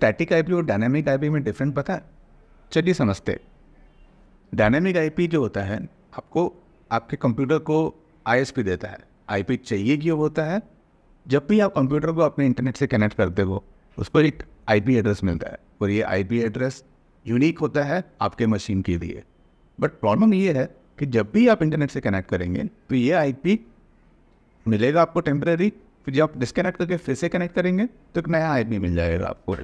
Static IP और dynamic IP में different पता है चलिए समझते डायनेमिक आईपी जो होता है आपको आपके कंप्यूटर को आईएसपी देता है आईपी चाहिए क्यों होता है जब भी आप कंप्यूटर को अपने इंटरनेट से कनेक्ट करते हो उस पर एक आईपी एड्रेस मिलता है और ये आईपी एड्रेस यूनिक होता है आपके मशीन के लिए बट प्रॉब्लम ये है कि जब भी आप इंटरनेट से कनेक्ट करेंगे तो ये आईपी मिलेगा आपको टेम्प्रेरी फिर जब आप डिसकनेक्ट करके फिर से कनेक्ट करेंगे तो एक नया आईपी मिल जाएगा आपको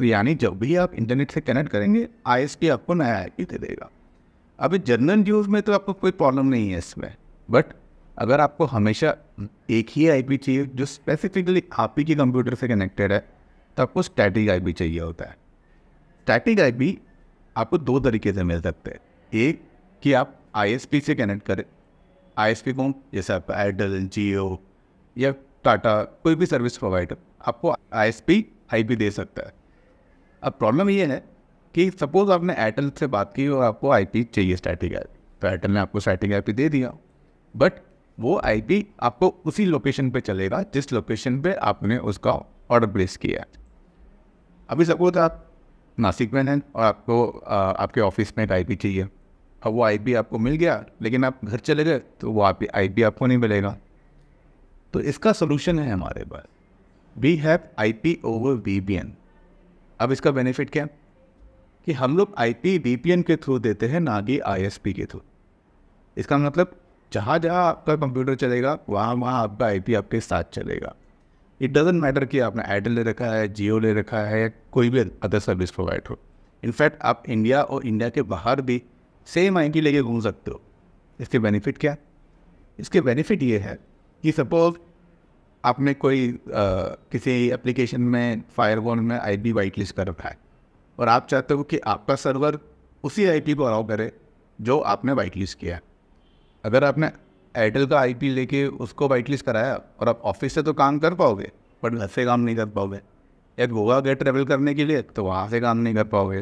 तो यानी जब भी आप इंटरनेट से कनेक्ट करेंगे आई आपको नया आई दे देगा अभी जनरल यूज़ में तो आपको कोई प्रॉब्लम नहीं है इसमें बट अगर आपको हमेशा एक ही आईपी चाहिए जो स्पेसिफिकली आप ही के कंप्यूटर से कनेक्टेड है तो आपको स्टैटिक आईपी चाहिए होता है स्टैटिक आईपी आपको दो तरीके से मिल सकते हैं एक कि आप आईएसपी से कनेक्ट करें आईएसपी कौन जैसे आप एयरटेल जियो या टाटा कोई भी सर्विस प्रोवाइडर आपको आईएसपी आईपी दे सकता है अब प्रॉब्लम ये है कि सपोज़ आपने एयरटेल से बात की और आपको आई चाहिए स्टैटिक आई तो एयरटेल ने आपको स्टैटिक आई दे दिया बट वो आई आपको उसी लोकेशन पे चलेगा जिस लोकेशन पे आपने उसका ऑर्डर प्लेस किया है अभी सपोज आप नासिक में हैं और आपको आ, आपके ऑफिस में एक आई चाहिए अब वो आई आपको मिल गया लेकिन आप घर चले गए तो वो आप आई आपको नहीं मिलेगा तो इसका सोल्यूशन है हमारे पास we have I P over V P N अब इसका बेनिफिट क्या कि हम लोग आई पी के थ्रू देते हैं ना कि आई के थ्रू इसका मतलब जहाँ जहाँ आपका कंप्यूटर चलेगा वहाँ वहाँ आपका आई आपके साथ चलेगा इट डजेंट मैटर कि आपने एयरटेल ले रखा है जियो ले रखा है कोई भी अदर सर्विस प्रोवाइड हो इनफैक्ट आप इंडिया और इंडिया के बाहर भी सेम आई लेके घूम सकते हो इसके बेनिफिट क्या इसके बेनिफिट ये है कि सपोज आपने कोई आ, किसी एप्लीकेशन में फायरवॉल में आई पी वाइट लिस्ट कर रखा है और आप चाहते हो कि आपका सर्वर उसी आई पी को अलाउ करे जो आपने वाइट लिस्ट किया है अगर आपने एयरटेल का आई पी लेके उसको वाइट लिस्ट कराया और आप ऑफिस से तो काम कर पाओगे बट घर से काम नहीं कर पाओगे या गोवा गए ट्रेवल करने के लिए तो वहाँ से काम नहीं कर पाओगे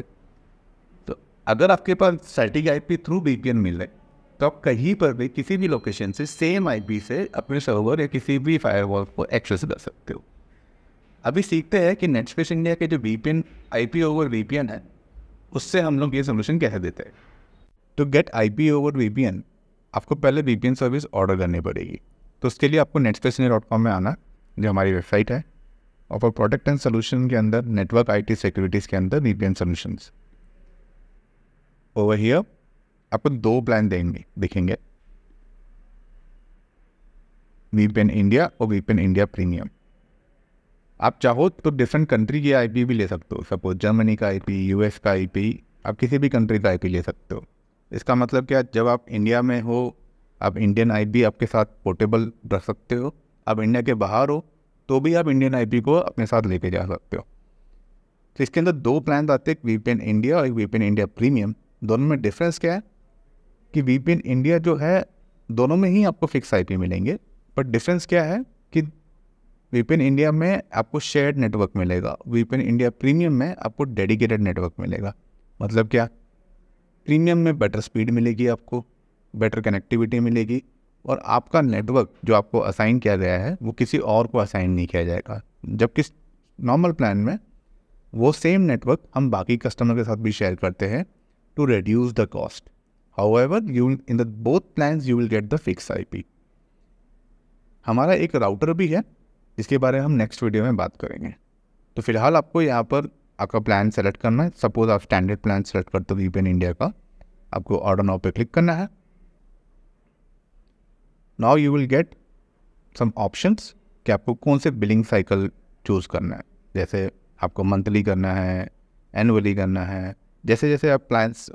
तो अगर आपके पास static I P through V P N मिल रहा है तो आप कहीं पर भी किसी भी लोकेशन से सेम आईपी से अपने सर्वर या किसी भी फायरवॉल को एक्सेस कर सकते हो अभी सीखते हैं कि नेटस्पेस इंडिया के जो V P N I P over V है उससे हम लोग ये सोल्यूशन कैसे देते हैं to get I P over V आपको पहले वी सर्विस ऑर्डर करनी पड़ेगी तो उसके लिए आपको नेटस्पेस इंडिया डॉट कॉम में आना जो हमारी वेबसाइट है और प्रोडक्ट एंड सोल्यूशन के अंदर नेटवर्क आई टी सिक्योरिटीज़ के अंदर V P N solution over here अपन दो प्लान देंगे देखेंगे वीपेन इंडिया और वीपेन इंडिया प्रीमियम आप चाहो तो डिफरेंट कंट्री की आईपी भी ले सकते हो सपोज जर्मनी का आईपी यूएस का आईपी आप किसी भी कंट्री का आईपी ले सकते हो इसका मतलब क्या जब आप इंडिया में हो आप इंडियन आईपी आपके साथ पोर्टेबल रख सकते हो आप इंडिया के बाहर हो तो भी आप इंडियन आईपी को अपने साथ लेके जा सकते हो तो इसके अंदर दो प्लान आते हैं एक वीपेन इंडिया और एक वीपेन इंडिया प्रीमियम दोनों में डिफरेंस क्या है कि वीपीएन इंडिया जो है दोनों में ही आपको फिक्स आई मिलेंगे बट डिफरेंस क्या है कि वीपीएन इंडिया में आपको शेयर्ड नेटवर्क मिलेगा वीपीएन इंडिया प्रीमियम में आपको डेडिकेटेड नेटवर्क मिलेगा मतलब क्या प्रीमियम में बेटर स्पीड मिलेगी आपको बेटर कनेक्टिविटी मिलेगी और आपका नेटवर्क जो आपको असाइन किया गया है वो किसी और को असाइन नहीं किया जाएगा जबकि नॉर्मल प्लान में वो सेम नेटवर्क हम बाकी कस्टमर के साथ भी शेयर करते हैं to reduce the cost However, you in the both plans you will get the fixed IP. हमारा एक राउटर भी है जिसके बारे में हम नेक्स्ट वीडियो में बात करेंगे तो फिलहाल आपको यहाँ पर आपका प्लान सेलेक्ट करना है सपोज आप स्टैंडर्ड प्लान सेलेक्ट करते हो वीपीएन इंडिया का आपको ऑर्डर नाउ पे क्लिक करना है now you will get some options कि आपको कौन से बिलिंग साइकिल चूज़ करना है जैसे आपको मंथली करना है एनुअली करना है जैसे जैसे आप प्लान्स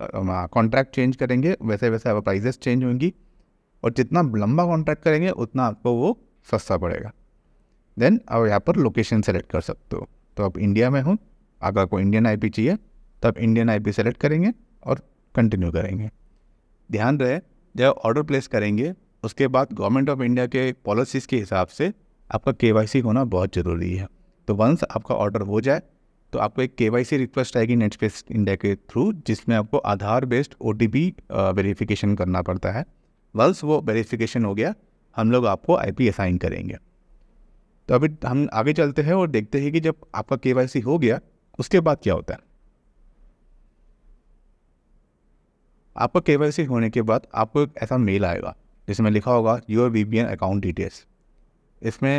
कॉन्ट्रैक्ट चेंज करेंगे वैसे वैसे आप प्राइजेस चेंज होंगी और जितना लंबा कॉन्ट्रैक्ट करेंगे उतना आपको वो सस्ता पड़ेगा देन आप यहाँ पर लोकेशन सेलेक्ट कर सकते हो तो आप इंडिया में हो अगर आपको इंडियन आईपी चाहिए तो आप इंडियन आईपी सेलेक्ट करेंगे और कंटिन्यू करेंगे ध्यान रहे जब ऑर्डर प्लेस करेंगे उसके बाद गवर्नमेंट ऑफ इंडिया के पॉलिसीज़ के हिसाब से आपका के होना बहुत ज़रूरी है तो वंस आपका ऑर्डर हो जाए तो आपको एक के वाई सी रिक्वेस्ट आएगी नेट स्पेस इंडिया के थ्रू जिसमें आपको Aadhaar based O T P verification करना पड़ता है वल्स वो वेरीफिकेशन हो गया हम लोग आपको आई पी असाइन करेंगे तो अभी हम आगे चलते हैं और देखते हैं कि जब आपका के वाई सी हो गया उसके बाद क्या होता है आपका के वाई सी होने के बाद आपको एक ऐसा मेल आएगा जिसमें लिखा होगा your V P N account details इसमें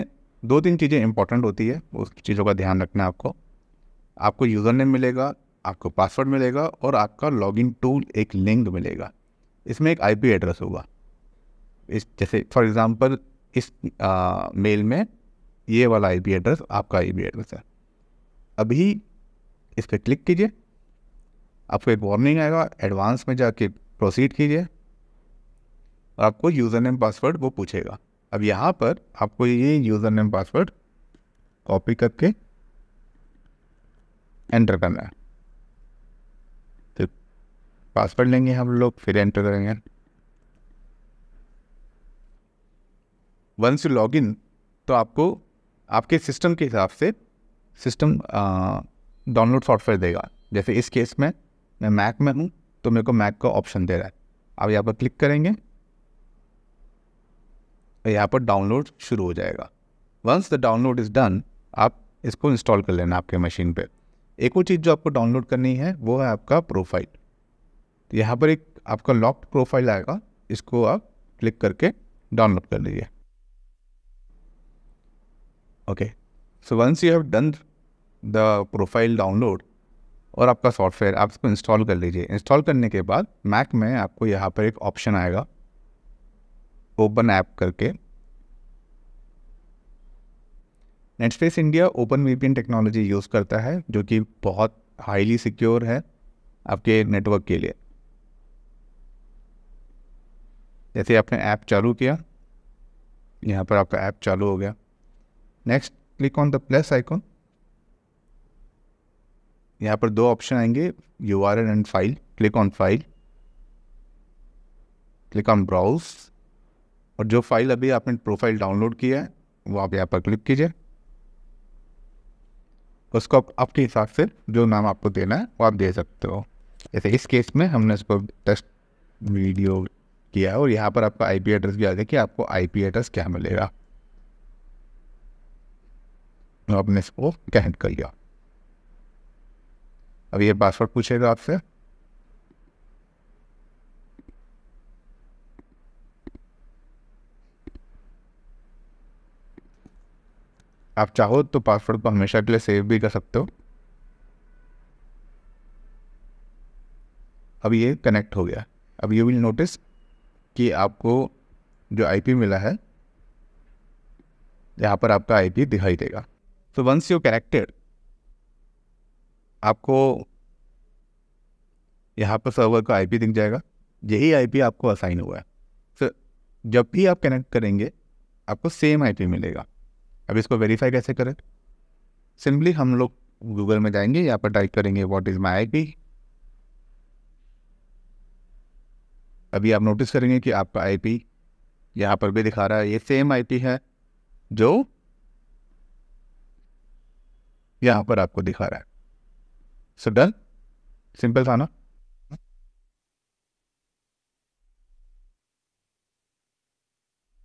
दो तीन चीज़ें इंपॉर्टेंट होती है उस चीज़ों का ध्यान रखना है आपको आपको यूज़र नेम मिलेगा आपको पासवर्ड मिलेगा और आपका लॉगिन टूल एक लिंक मिलेगा इसमें एक आईपी एड्रेस होगा इस जैसे फॉर एग्ज़ाम्पल इस आ, मेल में ये वाला आईपी एड्रेस आपका आईपी एड्रेस है अभी इस पर क्लिक कीजिए आपको एक वार्निंग आएगा एडवांस में जाके प्रोसीड कीजिए और आपको यूज़र नेम पासवर्ड वो पूछेगा अब यहाँ पर आपको ये यूज़र नेम पासवर्ड कॉपी करके एंटर करना है तो पासवर्ड लेंगे हम लोग फिर एंटर करेंगे वंस यू लॉग इन तो आपको आपके सिस्टम के हिसाब से सिस्टम डाउनलोड सॉफ्टवेयर देगा जैसे इस केस में मैं मैक में हूँ तो मेरे को मैक का ऑप्शन दे रहा है आप यहाँ पर क्लिक करेंगे तो यहाँ पर डाउनलोड शुरू हो जाएगा once the download is done आप इसको इंस्टॉल कर लेना आपके मशीन पर एक और चीज़ जो आपको डाउनलोड करनी है वो है आपका प्रोफाइल तो यहाँ पर एक आपका लॉक्ड प्रोफाइल आएगा इसको आप क्लिक करके डाउनलोड कर लीजिए okay so once you have done the profile download और आपका सॉफ्टवेयर आप इसको इंस्टॉल कर लीजिए इंस्टॉल करने के बाद मैक में आपको यहाँ पर एक ऑप्शन आएगा ओपन ऐप करके Netspace India open VPN technology use करता है जो कि बहुत हाईली सिक्योर है आपके नेटवर्क के लिए जैसे आपने ऐप चालू किया यहाँ पर आपका ऐप चालू हो गया next click on the plus icon यहाँ पर दो ऑप्शन आएंगे U R L and file click on file click on browse और जो फाइल अभी आपने प्रोफाइल डाउनलोड किया है वो आप यहाँ पर क्लिक कीजिए उसको आपके अपने हिसाब से जो नाम आपको देना है वो आप दे सकते हो जैसे इस केस में हमने उसको टेस्ट वीडियो किया है और यहाँ पर आपका आईपी एड्रेस भी आ गया कि आपको आईपी एड्रेस क्या मिलेगा आपने इसको कैंट कर लिया अब ये पासवर्ड पूछेगा आपसे आप चाहो तो पासवर्ड को हमेशा के लिए सेव भी कर सकते हो अब ये कनेक्ट हो गया अब यू विल नोटिस कि आपको जो आईपी मिला है यहाँ पर आपका आईपी दिखाई देगा सो वंस यू कनेक्टेड आपको यहाँ पर सर्वर का आईपी दिख जाएगा यही आईपी आपको असाइन हुआ है सो so, जब भी आप कनेक्ट करेंगे आपको सेम आईपी मिलेगा अब इसको वेरीफाई कैसे करें सिंपली हम लोग गूगल में जाएंगे यहाँ पर टाइप करेंगे व्हाट इज़ माई आई अभी आप नोटिस करेंगे कि आपका आई पी यहाँ पर भी दिखा रहा है ये सेम आई पी है जो यहाँ पर आपको दिखा रहा है सो डन सिंपल था ना